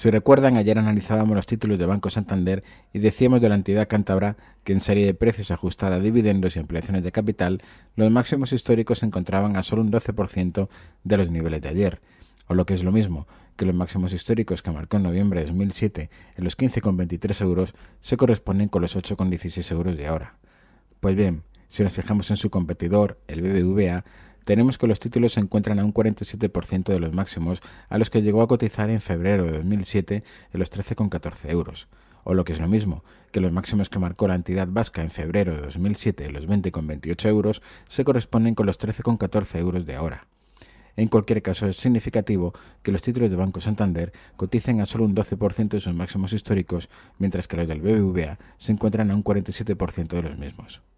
Si recuerdan, ayer analizábamos los títulos de Banco Santander y decíamos de la entidad cántabra que en serie de precios ajustada a dividendos y ampliaciones de capital, los máximos históricos se encontraban a solo un 12% de los niveles de ayer, o lo que es lo mismo, que los máximos históricos que marcó en noviembre de 2007 en los 15,23 euros se corresponden con los 8,16 euros de ahora. Pues bien, si nos fijamos en su competidor, el BBVA, tenemos que los títulos se encuentran a un 47% de los máximos a los que llegó a cotizar en febrero de 2007 en los 13,14 euros, o lo que es lo mismo, que los máximos que marcó la entidad vasca en febrero de 2007 en los 20,28 euros se corresponden con los 13,14 euros de ahora. En cualquier caso, es significativo que los títulos de Banco Santander coticen a solo un 12% de sus máximos históricos, mientras que los del BBVA se encuentran a un 47% de los mismos.